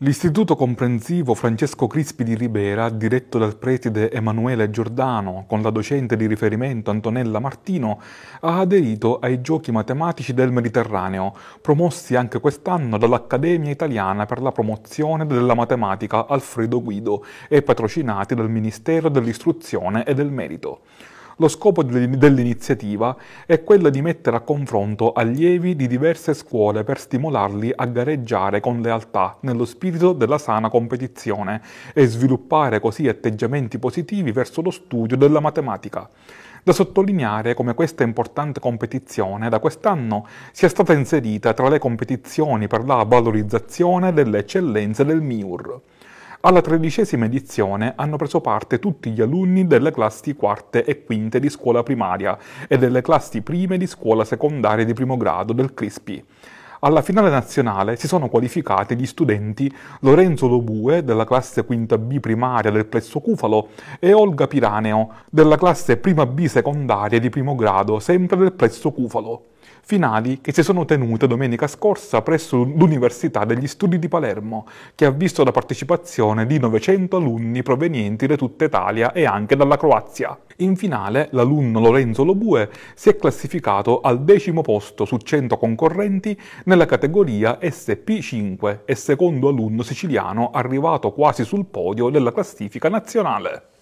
L'istituto comprensivo Francesco Crispi di Ribera, diretto dal preside Emanuele Giordano, con la docente di riferimento Antonella Martino, ha aderito ai giochi matematici del Mediterraneo, promossi anche quest'anno dall'Accademia Italiana per la promozione della matematica Alfredo Guido e patrocinati dal Ministero dell'Istruzione e del Merito. Lo scopo dell'iniziativa è quello di mettere a confronto allievi di diverse scuole per stimolarli a gareggiare con lealtà nello spirito della sana competizione e sviluppare così atteggiamenti positivi verso lo studio della matematica. Da sottolineare come questa importante competizione da quest'anno sia stata inserita tra le competizioni per la valorizzazione delle eccellenze del MIUR. Alla tredicesima edizione hanno preso parte tutti gli alunni delle classi quarte e quinte di scuola primaria e delle classi prime di scuola secondaria di primo grado del Crispi. Alla finale nazionale si sono qualificati gli studenti Lorenzo Lobue della classe quinta B primaria del Plesso Cufalo e Olga Piraneo della classe prima B secondaria di primo grado sempre del Plesso Cufalo finali che si sono tenute domenica scorsa presso l'Università degli Studi di Palermo, che ha visto la partecipazione di 900 alunni provenienti da tutta Italia e anche dalla Croazia. In finale l'alunno Lorenzo Lobue si è classificato al decimo posto su 100 concorrenti nella categoria SP5 e secondo alunno siciliano arrivato quasi sul podio della classifica nazionale.